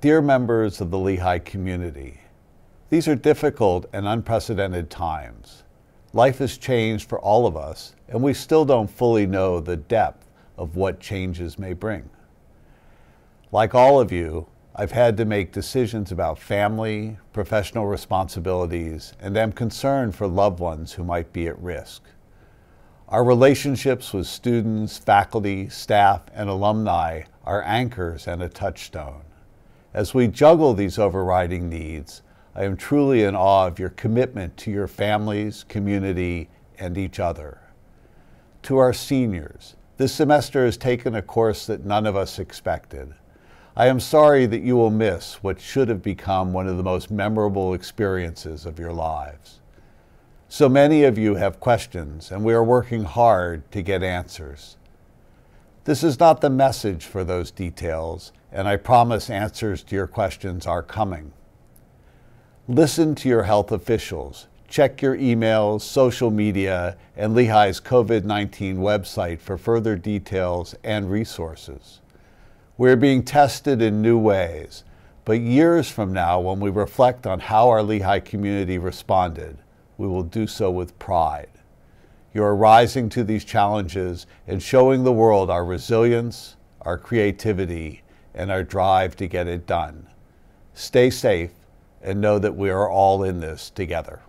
Dear members of the Lehigh community, these are difficult and unprecedented times. Life has changed for all of us, and we still don't fully know the depth of what changes may bring. Like all of you, I've had to make decisions about family, professional responsibilities, and am concerned for loved ones who might be at risk. Our relationships with students, faculty, staff, and alumni are anchors and a touchstone. As we juggle these overriding needs, I am truly in awe of your commitment to your families, community, and each other. To our seniors, this semester has taken a course that none of us expected. I am sorry that you will miss what should have become one of the most memorable experiences of your lives. So many of you have questions, and we are working hard to get answers. This is not the message for those details, and I promise answers to your questions are coming. Listen to your health officials. Check your emails, social media, and Lehigh's COVID 19 website for further details and resources. We're being tested in new ways, but years from now, when we reflect on how our Lehigh community responded, we will do so with pride you are rising to these challenges and showing the world our resilience, our creativity, and our drive to get it done. Stay safe and know that we are all in this together.